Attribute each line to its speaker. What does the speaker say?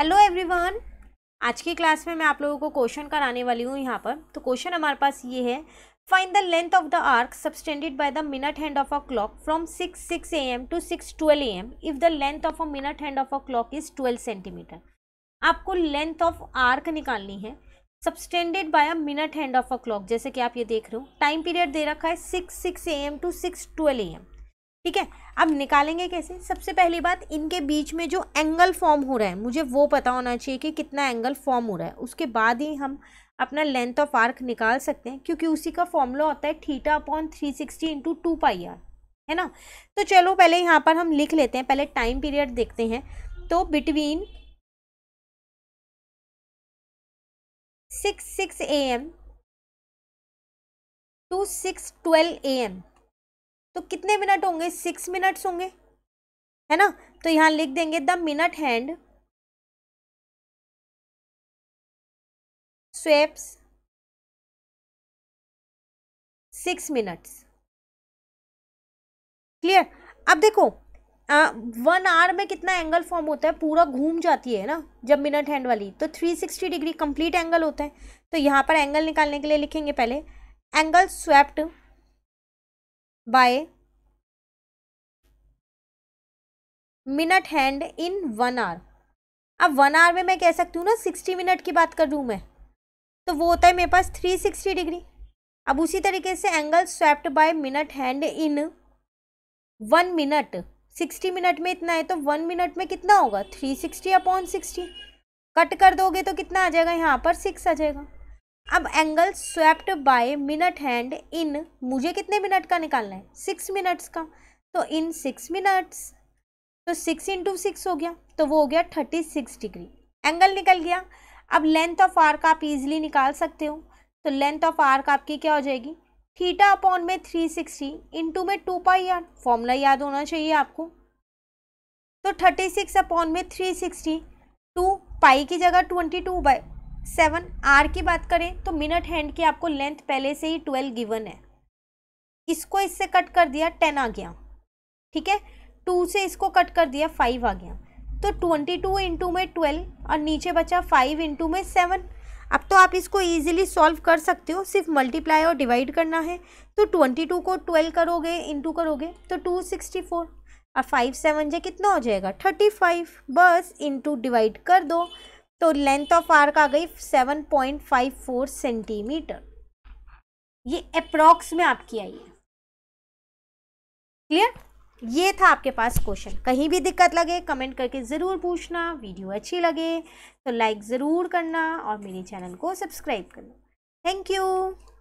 Speaker 1: hello everyone आज की class में मैं आप लोगों को क्वेश्चन कराने वाली हूँ यहाँ पर तो क्वेश्चन हमारे पास ये है find the length of the arc subtended by the minute hand of a clock from six six A M to six twelve A M if the length of a minute hand of a clock is twelve centimetre आपको length of arc निकालनी है subtended by a minute hand of a clock जैसे कि आप ये देख रहे हो टाइम पीरियड दे रखा है six six A M to six twelve A M ठीक है अब निकालेंगे कैसे सबसे पहली बात इनके बीच में जो एंगल फॉर्म हो रहा है मुझे वो पता होना चाहिए कि कितना एंगल फॉर्म हो रहा है उसके बाद ही हम अपना लेंथ ऑफ आर्क निकाल सकते हैं क्योंकि उसी का फॉर्मूला होता है theta upon three sixty into two pi r है ना तो चलो पहले यहाँ पर हम लिख लेते हैं पहले टाइम पीरियड देखते हैं तो between six six A M to six twelve A M तो कितने मिनट होंगे सिक्स मिनट्स होंगे है ना तो यहाँ लिख देंगे the minute hand sweeps six minutes clear अब देखो वन आवर में कितना एंगल फॉर्म होता है पूरा घूम जाती है ना जब मिनट हैंड वाली तो three sixty degree complete angle होता है तो यहाँ पर एंगल निकालने के लिए लिखेंगे पहले angle swept by minute hand in one hour अब वन आवर में मैं कह सकती हूँ ना सिक्सटी मिनट की बात कर रू हूँ मैं तो वो होता है मेरे पास थ्री सिक्सटी डिग्री अब उसी तरीके से angle swept by minute hand in one minute sixty minute में इतना है तो वन मिनट में कितना होगा three sixty upon sixty cut कर दोगे तो कितना आ जाएगा यहाँ पर सिक्स आ जाएगा अब angle swept by minute hand in मुझे कितने मिनट का निकालना है सिक्स मिनट्स का तो इन सिक्स मिनट्स तो सिक्स इंटू सिक्स हो गया तो वो हो गया थर्टी सिक्स डिग्री एंगल निकल गया अब लेंथ ऑफ आर्क आप इजीली निकाल सकते हो तो लेंथ ऑफ आर्क आपकी क्या हो जाएगी थीटा अपॉन में थ्री सिक्सटी इंटू में टू पाई आर फॉर्मूला याद होना चाहिए आपको तो थर्टी सिक्स अपॉन में थ्री सिक्सटी टू पाई की जगह twenty two by seven r की बात करें तो मिनट हैंड की आपको लेंथ पहले से ही ट्वेल्व गिवन है इसको इससे कट कर दिया टेन आ गया ठीक है टू से इसको कट कर दिया फाइव आ गया तो ट्वेंटी टू इंटू में ट्वेल्व और नीचे बचा फाइव इंटू में सेवन अब तो आप इसको ईजिली सॉल्व कर सकते हो सिर्फ मल्टीप्लाई और डिवाइड करना है तो ट्वेंटी टू को ट्वेल्व करोगे इंटू करोगे तो टू सिक्सटी फोर और फाइव सेवन जे कितना हो जाएगा थर्टी फाइव बस इंटू डिवाइड कर दो तो लेंथ ऑफ आर्क आ गई 7.54 सेंटीमीटर ये अप्रॉक्स में आपकी आई है क्लियर ये था आपके पास क्वेश्चन कहीं भी दिक्कत लगे कमेंट करके ज़रूर पूछना वीडियो अच्छी लगे तो लाइक ज़रूर करना और मेरे चैनल को सब्सक्राइब करना थैंक यू